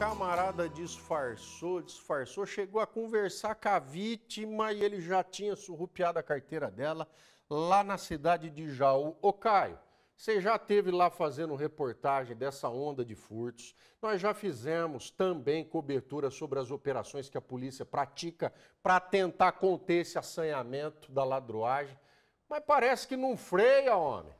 camarada disfarçou, disfarçou, chegou a conversar com a vítima e ele já tinha surrupiado a carteira dela lá na cidade de Jaú. Ô Caio, você já teve lá fazendo reportagem dessa onda de furtos. Nós já fizemos também cobertura sobre as operações que a polícia pratica para tentar conter esse assanhamento da ladroagem. Mas parece que não freia, homem.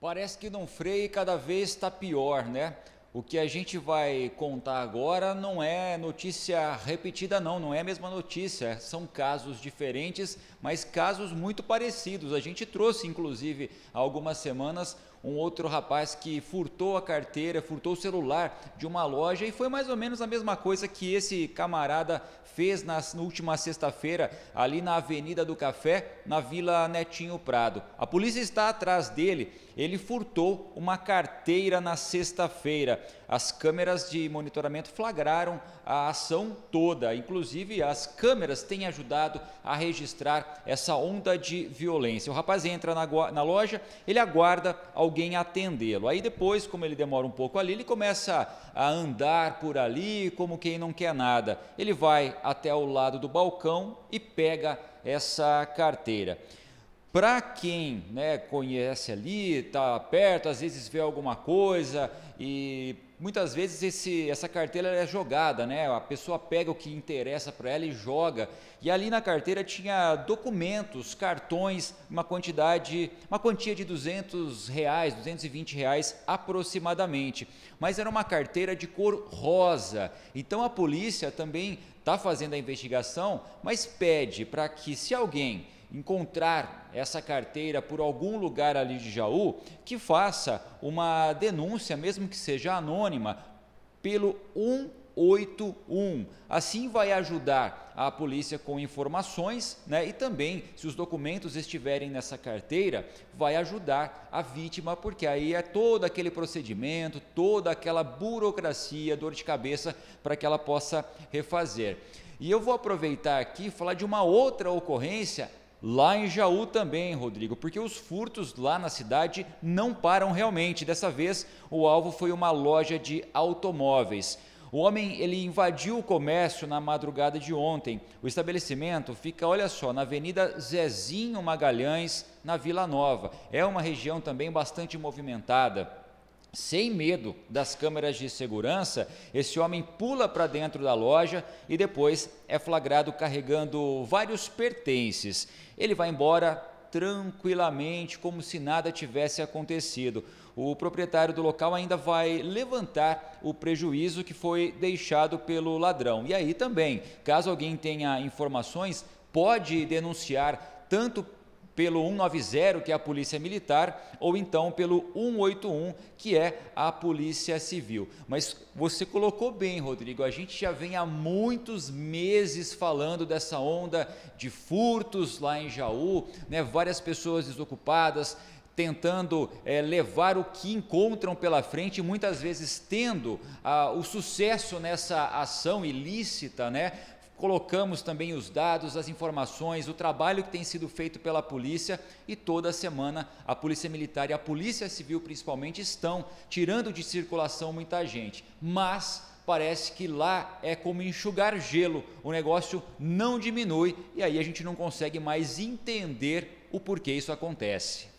Parece que não freia e cada vez está pior, né? O que a gente vai contar agora não é notícia repetida, não, não é a mesma notícia. São casos diferentes, mas casos muito parecidos. A gente trouxe, inclusive, há algumas semanas, um outro rapaz que furtou a carteira, furtou o celular de uma loja e foi mais ou menos a mesma coisa que esse camarada fez na, na última sexta-feira ali na Avenida do Café, na Vila Netinho Prado. A polícia está atrás dele, ele furtou uma carteira na sexta-feira as câmeras de monitoramento flagraram a ação toda. Inclusive, as câmeras têm ajudado a registrar essa onda de violência. O rapaz entra na, na loja, ele aguarda alguém atendê-lo. Aí depois, como ele demora um pouco ali, ele começa a andar por ali como quem não quer nada. Ele vai até o lado do balcão e pega essa carteira. Para quem né, conhece ali, está perto, às vezes vê alguma coisa e muitas vezes esse, essa carteira é jogada, né? A pessoa pega o que interessa para ela e joga. E ali na carteira tinha documentos, cartões, uma quantidade, uma quantia de 200 reais, 220 reais aproximadamente. Mas era uma carteira de cor rosa. Então a polícia também está fazendo a investigação, mas pede para que se alguém encontrar essa carteira por algum lugar ali de Jaú, que faça uma denúncia, mesmo que seja anônima, pelo 181. Assim vai ajudar a polícia com informações, né? E também, se os documentos estiverem nessa carteira, vai ajudar a vítima, porque aí é todo aquele procedimento, toda aquela burocracia, dor de cabeça para que ela possa refazer. E eu vou aproveitar aqui falar de uma outra ocorrência Lá em Jaú também, Rodrigo, porque os furtos lá na cidade não param realmente. Dessa vez, o alvo foi uma loja de automóveis. O homem ele invadiu o comércio na madrugada de ontem. O estabelecimento fica, olha só, na Avenida Zezinho Magalhães, na Vila Nova. É uma região também bastante movimentada. Sem medo das câmeras de segurança, esse homem pula para dentro da loja e depois é flagrado carregando vários pertences. Ele vai embora tranquilamente, como se nada tivesse acontecido. O proprietário do local ainda vai levantar o prejuízo que foi deixado pelo ladrão. E aí também, caso alguém tenha informações, pode denunciar tanto pelo 190, que é a Polícia Militar, ou então pelo 181, que é a Polícia Civil. Mas você colocou bem, Rodrigo, a gente já vem há muitos meses falando dessa onda de furtos lá em Jaú, né? várias pessoas desocupadas, tentando é, levar o que encontram pela frente, muitas vezes tendo ah, o sucesso nessa ação ilícita, né? Colocamos também os dados, as informações, o trabalho que tem sido feito pela polícia e toda semana a Polícia Militar e a Polícia Civil, principalmente, estão tirando de circulação muita gente. Mas parece que lá é como enxugar gelo, o negócio não diminui e aí a gente não consegue mais entender o porquê isso acontece.